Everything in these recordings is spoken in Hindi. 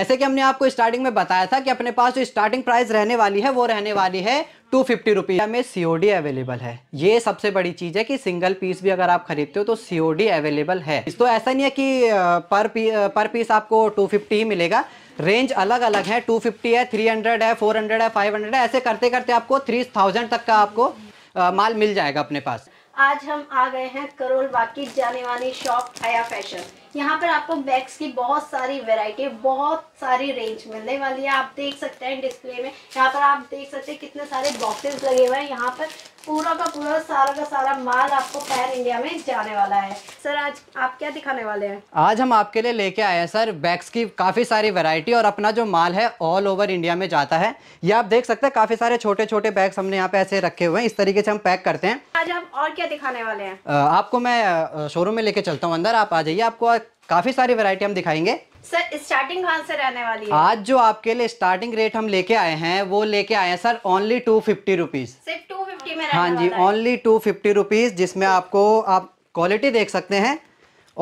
जैसे कि हमने आपको स्टार्टिंग में बताया था कि अपने पास जो स्टार्टिंग प्राइस रहने वाली है वो रहने वाली है टू फिफ्टी रुपीज में सीओडी अवेलेबल है ये सबसे बड़ी चीज है कि सिंगल पीस भी अगर आप खरीदते हो तो सीओडी अवेलेबल है तो ऐसा नहीं है कि पर पी, पर पीस आपको टू फिफ्टी ही मिलेगा रेंज अलग अलग है फिफ्टी है हंड्रेड है हंड्रेड है फाइव है ऐसे करते करते आपको थाउजेंड तक का आपको आ, माल मिल जाएगा अपने पास आज हम आ गए हैं करोल वाकिट जाने वाली शॉप हया फैशन यहाँ पर आपको बैग्स की बहुत सारी वेराइटी बहुत सारी रेंज मिलने वाली है आप देख सकते हैं डिस्प्ले में यहाँ पर आप देख सकते हैं कितने सारे बॉक्सेस लगे हुए हैं यहाँ पर पूरा का पूरा सारा का सारा माल आपको फेयर इंडिया में जाने वाला है सर आज आप क्या दिखाने वाले हैं आज हम आपके लिए लेके आए हैं सर बैग्स की काफ़ी सारी वैरायटी और अपना जो माल है ऑल ओवर इंडिया में जाता है ये आप देख सकते हैं काफ़ी सारे छोटे छोटे बैग्स हमने यहाँ पे ऐसे रखे हुए हैं इस तरीके से हम पैक करते हैं आज हम और क्या दिखाने वाले हैं आपको मैं शोरूम में लेके चलता हूँ अंदर आप आ जाइए आपको काफ़ी सारी वेरायटी हम दिखाएंगे सर स्टार्टिंग कहाँ से रहने वाली है आज जो आपके लिए स्टार्टिंग रेट हम लेके आए हैं वो लेके आए हैं sir only two fifty rupees सिर्फ टू में हाँ जी ओनली टू फिफ्टी रुपीज़ जिसमें आपको आप क्वालिटी देख सकते हैं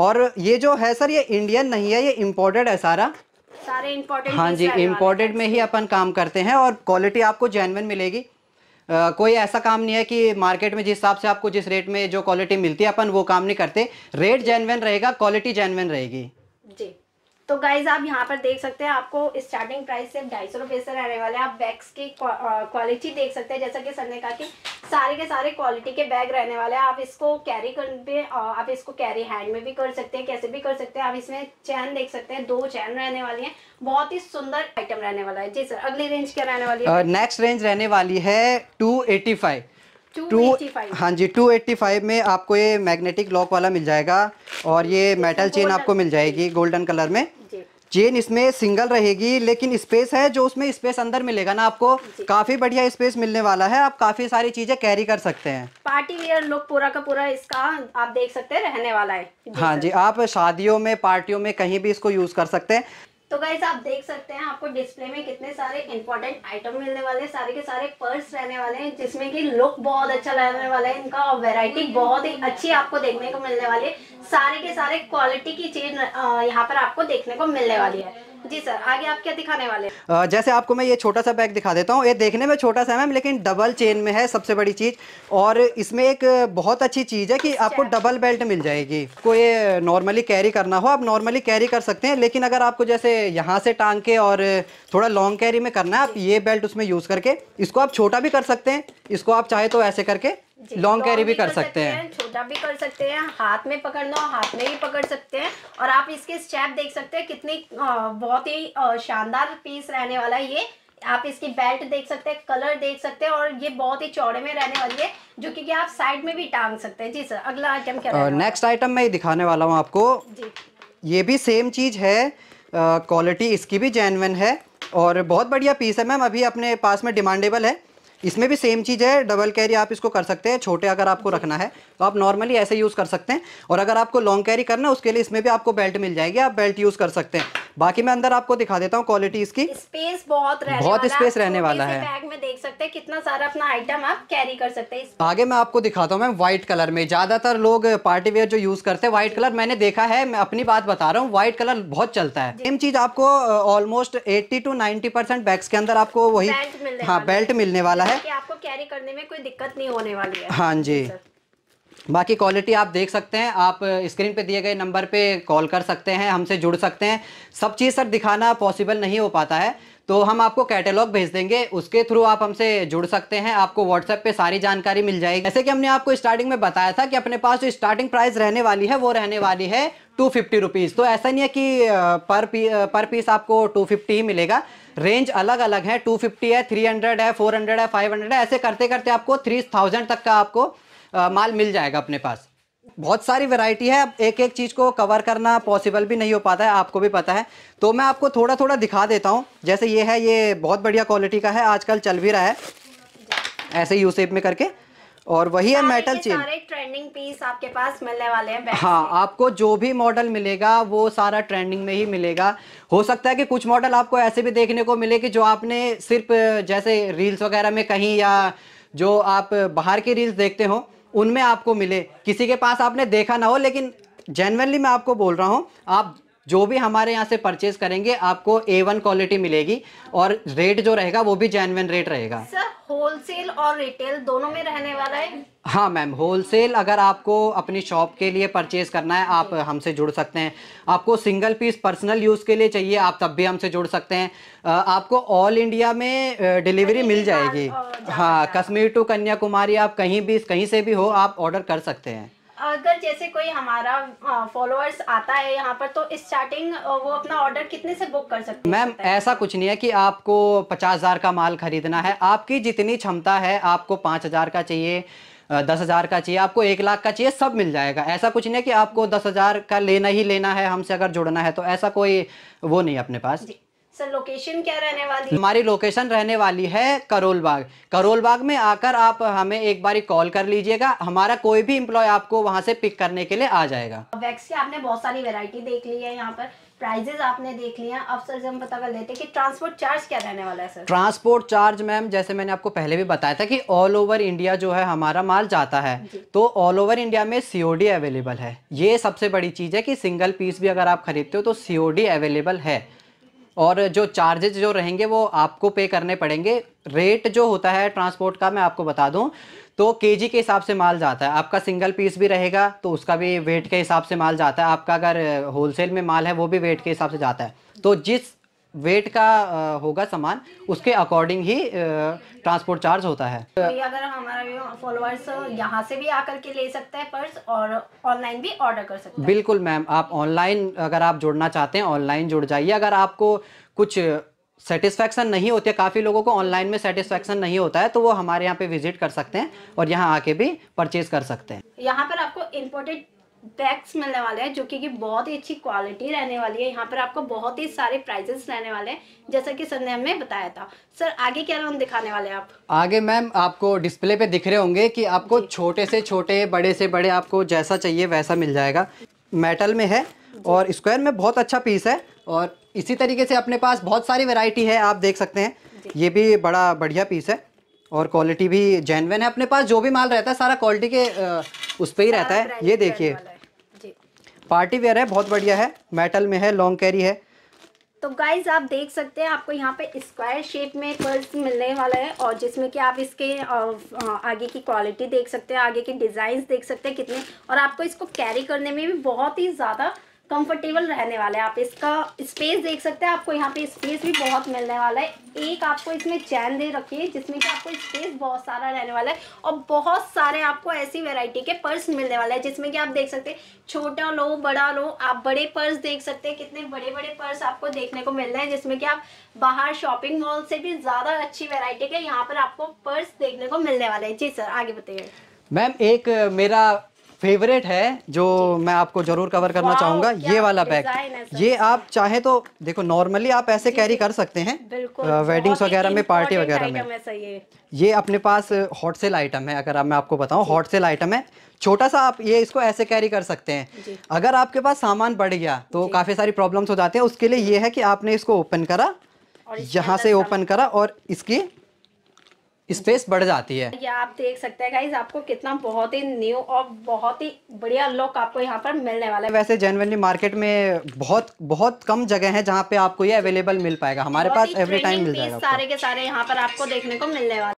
और ये जो है सर ये इंडियन नहीं है ये इम्पोर्टेड है सारा सारे इम्पोर्टेड हाँ जी इम्पोर्टेड में ही अपन काम करते हैं और क्वालिटी आपको जेनविन मिलेगी Uh, कोई ऐसा काम नहीं है कि मार्केट में जिस हिसाब से आपको जिस रेट में जो क्वालिटी मिलती है अपन वो काम नहीं करते रेट जेनविन रहेगा क्वालिटी जेनविन रहेगी जी तो गाइज आप यहाँ पर देख सकते हैं आपको स्टार्टिंग प्राइस सिर्फ ढाई सौ रुपये से रहने वाले आप बैग्स की क्वालिटी देख सकते हैं जैसा कि सर ने कहा कि सारे के सारे क्वालिटी के बैग रहने वाले हैं आप इसको कैरी भी आप इसको कैरी हैंड में भी कर सकते हैं कैसे भी कर सकते हैं आप इसमें चैन देख सकते हैं दो चैन रहने वाली है बहुत ही सुंदर आइटम रहने वाला है जी सर अगली रेंज क्या रहने वाली है नेक्स्ट रेंज रहने वाली है टू एटी फाइव टू हाँ जी टू फाइव में आपको ये मैग्नेटिक लॉक वाला मिल जाएगा और ये मेटल चेन आपको मिल जाएगी गोल्डन कलर में चेन इसमें सिंगल रहेगी लेकिन स्पेस है जो उसमें स्पेस अंदर मिलेगा ना आपको काफी बढ़िया स्पेस मिलने वाला है आप काफी सारी चीजें कैरी कर सकते हैं पार्टी वेयर लुक पूरा का पूरा इसका आप देख सकते हैं रहने वाला है हाँ जी आप शादियों में पार्टियों में कहीं भी इसको यूज कर सकते हैं तो गाइज आप देख सकते हैं आपको डिस्प्ले में कितने सारे इंपॉर्टेंट आइटम मिलने वाले हैं सारे के सारे पर्स रहने वाले हैं जिसमें कि लुक बहुत अच्छा रहने वाला है इनका और वेराइटी बहुत ही अच्छी आपको देखने को मिलने वाली है सारे के सारे क्वालिटी की चीज यहाँ पर आपको देखने को मिलने वाली है जी सर आगे आप क्या दिखाने वाले हैं जैसे आपको मैं ये छोटा सा बैग दिखा देता हूँ ये देखने में छोटा सा है मैम लेकिन डबल चेन में है सबसे बड़ी चीज़ और इसमें एक बहुत अच्छी चीज़ है कि अच्छा। आपको डबल बेल्ट मिल जाएगी कोई ये नॉर्मली कैरी करना हो आप नॉर्मली कैरी कर सकते हैं लेकिन अगर आपको जैसे यहाँ से टांग के और थोड़ा लॉन्ग कैरी में करना है आप ये बेल्ट उसमें यूज़ करके इसको आप छोटा भी कर सकते हैं इसको आप चाहे तो ऐसे करके लॉन्ग कैरी तो भी, कर सकते हैं छोटा भी कर सकते हैं हाथ में पकड़ना हो हाथ में भी पकड़ सकते हैं और आप इसके स्टेप देख सकते हैं कितनी बहुत ही शानदार पीस रहने वाला है ये आप इसकी बेल्ट देख सकते हैं कलर देख सकते हैं और ये बहुत ही चौड़े में रहने वाली है जो कि आप साइड में भी टांग सकते हैं जी सर अगला आइटम क्या नेक्स्ट आइटम मैं दिखाने वाला हूँ आपको ये भी सेम चीज़ है क्वालिटी इसकी भी जेनवन है और बहुत बढ़िया पीस है मैम अभी अपने पास में डिमांडेबल है इसमें भी सेम चीज़ है डबल कैरी आप इसको कर सकते हैं छोटे अगर आपको रखना है तो आप नॉर्मली ऐसे यूज़ कर सकते हैं और अगर आपको लॉन्ग कैरी करना है उसके लिए इसमें भी आपको बेल्ट मिल जाएगी आप बेल्ट यूज़ कर सकते हैं बाकी मैं अंदर आपको दिखा देता हूँ क्वालिटी इसकी स्पेस बहुत रहने बहुत स्पेस रहने वाला है बैग में देख सकते हैं कितना सारा अपना आइटम आप कैरी कर सकते हैं आगे मैं आपको दिखाता हूँ मैम व्हाइट कलर में ज्यादातर लोग पार्टी वेयर जो यूज करते हैं व्हाइट कलर मैंने देखा है मैं अपनी बात बता रहा हूँ व्हाइट कलर बहुत चलता है सेम चीज आपको almost eighty two ninety percent bags के अंदर आपको वही हाँ बेल्ट मिलने वाला है आपको कैरी करने में कोई दिक्कत नहीं होने वाली है हाँ जी बाकी क्वालिटी आप देख सकते हैं आप स्क्रीन पे दिए गए नंबर पे कॉल कर सकते हैं हमसे जुड़ सकते हैं सब चीज़ सर दिखाना पॉसिबल नहीं हो पाता है तो हम आपको कैटलॉग भेज देंगे उसके थ्रू आप हमसे जुड़ सकते हैं आपको व्हाट्सएप पे सारी जानकारी मिल जाएगी जैसे कि हमने आपको स्टार्टिंग में बताया था कि अपने पास जो स्टार्टिंग प्राइस रहने वाली है वो रहने वाली है टू फिफ्टी रुपीज़ तो ऐसा नहीं है कि पर पी पर पीस आपको टू फिफ्टी ही मिलेगा रेंज अलग अलग है टू फिफ्टी है थ्री हंड्रेड है फोर हंड्रेड है फाइव हंड्रेड है ऐसे करते करते आपको थ्री थाउजेंड तक का आपको माल मिल जाएगा अपने पास बहुत सारी वैरायटी है अब एक एक चीज़ को कवर करना पॉसिबल भी नहीं हो पाता है आपको भी पता है तो मैं आपको थोड़ा थोड़ा दिखा देता हूँ जैसे ये है ये बहुत बढ़िया क्वालिटी का है आजकल चल भी रहा है ऐसे ही यूसेप में करके और वही है मेटल चेन ट्रेंडिंग पीस आपके पास मिलने वाले हैं हाँ आपको जो भी मॉडल मिलेगा वो सारा ट्रेंडिंग में ही मिलेगा हो सकता है कि कुछ मॉडल आपको ऐसे भी देखने को मिले कि जो आपने सिर्फ जैसे रील्स वगैरह में कहीं या जो आप बाहर की रील्स देखते हो उनमें आपको मिले किसी के पास आपने देखा ना हो लेकिन जेनवनली मैं आपको बोल रहा हूँ आप जो भी हमारे यहाँ से परचेज करेंगे आपको ए वन क्वालिटी मिलेगी और रेट जो रहेगा वो भी जेनवन रेट रहेगा सर होलसेल और रिटेल दोनों में रहने वाला है हाँ मैम होलसेल अगर आपको अपनी शॉप के लिए परचेज़ करना है आप हमसे जुड़ सकते हैं आपको सिंगल पीस पर्सनल यूज़ के लिए चाहिए आप तब भी हमसे जुड़ सकते हैं आपको ऑल इंडिया में डिलीवरी मिल जाएगी हाँ कश्मीर टू कन्याकुमारी आप कहीं भी कहीं से भी हो आप ऑर्डर कर सकते हैं अगर जैसे कोई हमारा फॉलोअर्स आता है यहाँ पर तो स्टार्टिंग वो अपना ऑर्डर कितने से बुक कर सकते मैम ऐसा कुछ नहीं है कि आपको पचास हज़ार का माल खरीदना है आपकी जितनी क्षमता है आपको पाँच हज़ार का चाहिए दस हज़ार का चाहिए आपको एक लाख का चाहिए सब मिल जाएगा ऐसा कुछ नहीं कि आपको दस हज़ार का लेना ही लेना है हमसे अगर जुड़ना है तो ऐसा कोई वो नहीं अपने पास सर लोकेशन क्या रहने वाली है हमारी लोकेशन रहने वाली है करोल बाग करोल बाग में आकर आप हमें एक बार कॉल कर लीजिएगा हमारा कोई भी इम्प्लॉय आपको वहाँ से पिक करने के लिए आ जाएगा वैक्स की आपने बहुत सारी वेरायटी देख ली है यहाँ पर प्राइजेज आपने देख लिया अब सर से हम पता कर लेते हैं कि ट्रांसपोर्ट चार्ज क्या रहने वाला है सर ट्रांसपोर्ट चार्ज मैम जैसे मैंने आपको पहले भी बताया था कि ऑल ओवर इंडिया जो है हमारा माल जाता है तो ऑल ओवर इंडिया में सीओडी अवेलेबल है ये सबसे बड़ी चीज़ है कि सिंगल पीस भी अगर आप खरीदते हो तो सीओडी अवेलेबल है और जो चार्जेज जो रहेंगे वो आपको पे करने पड़ेंगे रेट जो होता है ट्रांसपोर्ट का मैं आपको बता दूं तो केजी के हिसाब से माल जाता है आपका सिंगल पीस भी रहेगा तो उसका भी वेट के हिसाब से माल जाता है आपका अगर होलसेल में माल है वो भी वेट के हिसाब से जाता है तो जिस वेट का होगा सामान उसके अकॉर्डिंग ही ट्रांसपोर्ट चार्ज होता है तो अगर हमारा फॉलोअर्स यहाँ से भी आकर के ले सकते हैं पर्स और ऑनलाइन भी ऑर्डर कर सकते हैं बिल्कुल मैम आप ऑनलाइन अगर आप जुड़ना चाहते हैं ऑनलाइन जुड़ जाइए अगर आपको कुछ सेटिस्फैक्शन नहीं होती है काफ़ी लोगों को ऑनलाइन में सेटिस्फैक्शन नहीं होता है तो वो हमारे यहाँ पे विजिट कर सकते हैं और यहाँ आके भी परचेज कर सकते हैं यहाँ पर आपको इम्पोर्टेड बैग्स मिलने वाले हैं जो कि की बहुत ही अच्छी क्वालिटी रहने वाली है यहाँ पर आपको बहुत ही सारे प्राइजेस रहने वाले हैं जैसा कि सर ने हमें बताया था सर आगे क्या लोन दिखाने वाले हैं आप आगे मैम आपको डिस्प्ले पे दिख रहे होंगे कि आपको छोटे से छोटे बड़े से बड़े आपको जैसा चाहिए वैसा मिल जाएगा मेटल में है और स्क्वायर में बहुत अच्छा पीस है और इसी तरीके से अपने पास बहुत सारी वैरायटी है आप देख सकते हैं ये भी बड़ा बढ़िया पीस है और क्वालिटी भी जेनवन है अपने पास जो भी माल रहता है सारा क्वालिटी के उस पर ही रहता है ये देखिए पार्टी वेयर है बहुत बढ़िया है मेटल में है लॉन्ग कैरी है तो गाइज आप देख सकते हैं आपको यहाँ पे स्क्वायर शेप में पर्स मिलने वाला है और जिसमें कि आप इसके आगे की क्वालिटी देख सकते हैं आगे के डिज़ाइन देख सकते हैं कितने और आपको इसको कैरी करने में भी बहुत ही ज़्यादा कंफर्टेबल रहने वाला है आप इसका स्पेस देख सकते हैं आपको यहाँ पे स्पेस भी बहुत मिलने वाला है एक आपको इसमें चैन दे रखी है जिसमें कि आपको स्पेस बहुत सारा रहने वाला है और बहुत सारे आपको ऐसी वैरायटी के पर्स मिलने वाला है जिसमें कि आप देख सकते हैं छोटा लो बड़ा लो आप बड़े पर्स देख सकते हैं कितने बड़े बड़े पर्स आपको देखने को मिल रहे हैं जिसमें कि आप बाहर शॉपिंग मॉल से भी ज़्यादा अच्छी वेरायटी के यहाँ पर आपको पर्स देखने को मिलने वाला है जी सर आगे बताइए मैम एक मेरा फेवरेट है जो मैं आपको जरूर कवर करना चाहूंगा ये वाला बैग ये आप चाहे तो देखो नॉर्मली आप ऐसे कैरी कर सकते हैं वेडिंग्स वगैरह में पार्टी वगैरह में ये अपने पास हॉट सेल आइटम है अगर मैं आपको बताऊं हॉट सेल आइटम है छोटा सा आप ये इसको ऐसे कैरी कर सकते हैं अगर आपके पास सामान बढ़ गया तो काफ़ी सारी प्रॉब्लम्स हो जाती हैं उसके लिए ये है कि आपने इसको ओपन करा यहाँ से ओपन करा और इसकी स्पेस बढ़ जाती है ये आप देख सकते हैं गाइज आपको कितना बहुत ही न्यू और बहुत ही बढ़िया लुक आपको यहाँ पर मिलने वाला है वैसे जेनवनली मार्केट में बहुत बहुत कम जगह है जहाँ पे आपको ये अवेलेबल मिल पाएगा हमारे पास एवरी टाइम मिल जाएगा सारे के सारे यहाँ पर आपको देखने को मिलने वाले